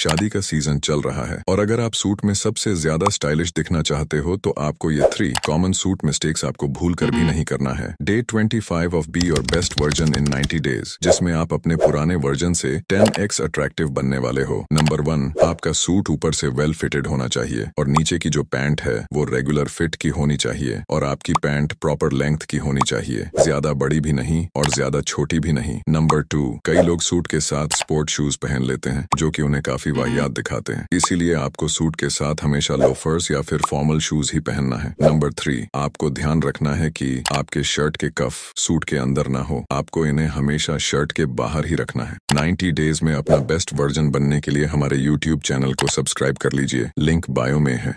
शादी का सीजन चल रहा है और अगर आप सूट में सबसे ज्यादा स्टाइलिश दिखना चाहते हो तो आपको ये थ्री कॉमन सूट मिस्टेक्स आपको भूल कर भी नहीं करना है day twenty five of B और best version in ninety days जिसमें आप अपने पुराने वर्जन से टेन एक्स अट्रैक्टिव बनने वाले हो नंबर वन आपका सूट ऊपर से वेल फिटेड होना चाहिए और नीचे की जो पैंट है वो रेगुलर फिट की होनी चाहिए और आपकी पैंट प्रॉपर लेंथ की होनी चाहिए ज्यादा बड़ी भी नहीं और ज्यादा छोटी भी नहीं नंबर टू कई लोग सूट के साथ स्पोर्ट शूज पहन लेते हैं जो की उन्हें काफी काफी वाहियात दिखाते हैं इसीलिए आपको सूट के साथ हमेशा लोफर्स या फिर फॉर्मल शूज ही पहनना है नंबर थ्री आपको ध्यान रखना है कि आपके शर्ट के कफ सूट के अंदर ना हो आपको इन्हें हमेशा शर्ट के बाहर ही रखना है 90 डेज में अपना बेस्ट वर्जन बनने के लिए हमारे यूट्यूब चैनल को सब्सक्राइब कर लीजिए लिंक बायो में है